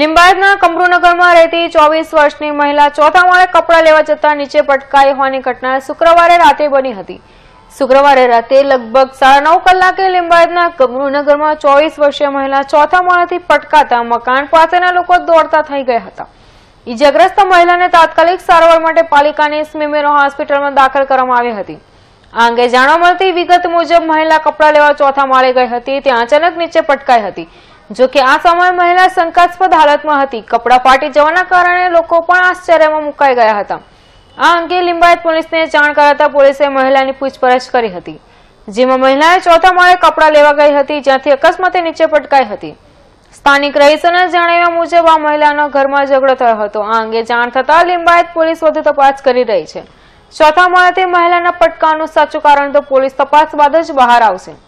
લિંબાયતના કમરૂનગરમાં રહેતી ચોવીસ વર્ષની મહિલા ચોથા માળે કપડાં લેવા જતા નીચે પટકાઈ હોવાની ઘટના શુક્રવારે રાતે બની હતી શુક્રવારે રાતે લગભગ સાડા નવ કલાકે લીંબાયતના કમરૂનગરમાં ચોવીસ વર્ષીય મહિલા ચોથા માળેથી પટકાતા મકાન પાસેના લોકો દોડતા થઈ ગયા હતા ઇજાગ્રસ્ત મહિલાને તાત્કાલિક સારવાર માટે પાલિકાની સ્મીમેરો હોસ્પિટલમાં દાખલ કરવામાં આવી હતી આ અંગે જાણવા મળતી વિગત મુજબ મહિલા કપડાં લેવા ચોથા માળે ગઈ હતી ત્યાં અચાનક નીચે પટકાઈ હતી જોકે આ સમયે મહિલા શંકાસ્પદ હાલતમાં હતી કપડાં ફાટી જવાના કારણે લોકો પણ આશ્ચર્યમાં મુકાઈ ગયા હતા આ અંગે લિંબાયત પોલીસને જાણ કરાતા પોલીસે મહિલાની પૂછપરછ કરી હતી જેમાં મહિલાએ ચોથા માળે કપડાં લેવા ગઈ હતી જ્યાંથી અકસ્માતે નીચે પટકાઈ હતી સ્થાનિક રહીશોના જણાવ્યા મુજબ આ મહિલાનો ઘરમાં ઝઘડો થયો હતો આ અંગે જાણ થતા લિંબાયત પોલીસ વધુ તપાસ કરી રહી છે ચોથા માળે તે મહિલાના પટકાનું સાચું કારણ તો પોલીસ તપાસ બાદ જ બહાર આવશે